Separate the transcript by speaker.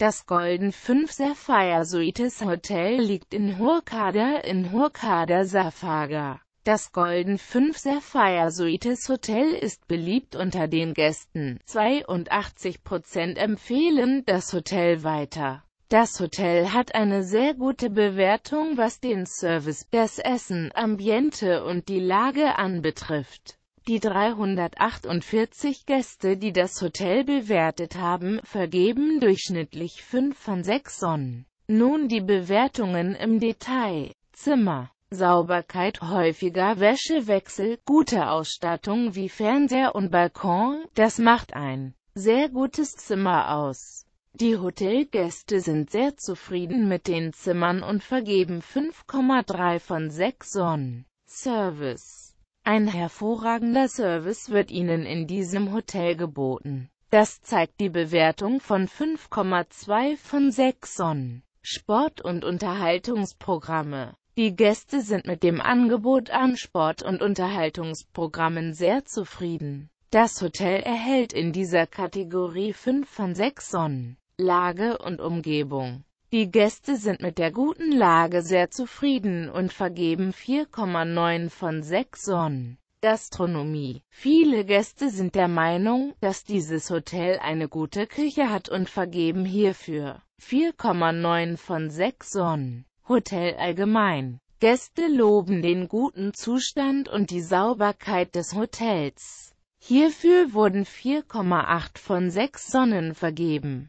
Speaker 1: Das Golden 5 Sapphire Suites Hotel liegt in Hurghada in Hurghada Safaga. Das Golden 5 Sapphire Suites Hotel ist beliebt unter den Gästen. 82% empfehlen das Hotel weiter. Das Hotel hat eine sehr gute Bewertung was den Service, das Essen, Ambiente und die Lage anbetrifft. Die 348 Gäste, die das Hotel bewertet haben, vergeben durchschnittlich 5 von 6 Sonnen. Nun die Bewertungen im Detail. Zimmer, Sauberkeit, häufiger Wäschewechsel, gute Ausstattung wie Fernseher und Balkon, das macht ein sehr gutes Zimmer aus. Die Hotelgäste sind sehr zufrieden mit den Zimmern und vergeben 5,3 von 6 Sonnen. Service ein hervorragender Service wird Ihnen in diesem Hotel geboten. Das zeigt die Bewertung von 5,2 von 6 Sonnen. Sport- und Unterhaltungsprogramme Die Gäste sind mit dem Angebot an Sport- und Unterhaltungsprogrammen sehr zufrieden. Das Hotel erhält in dieser Kategorie 5 von 6 Sonnen. Lage und Umgebung die Gäste sind mit der guten Lage sehr zufrieden und vergeben 4,9 von 6 Sonnen. Gastronomie. Viele Gäste sind der Meinung, dass dieses Hotel eine gute Küche hat und vergeben hierfür 4,9 von 6 Sonnen. Hotel allgemein. Gäste loben den guten Zustand und die Sauberkeit des Hotels. Hierfür wurden 4,8 von 6 Sonnen vergeben.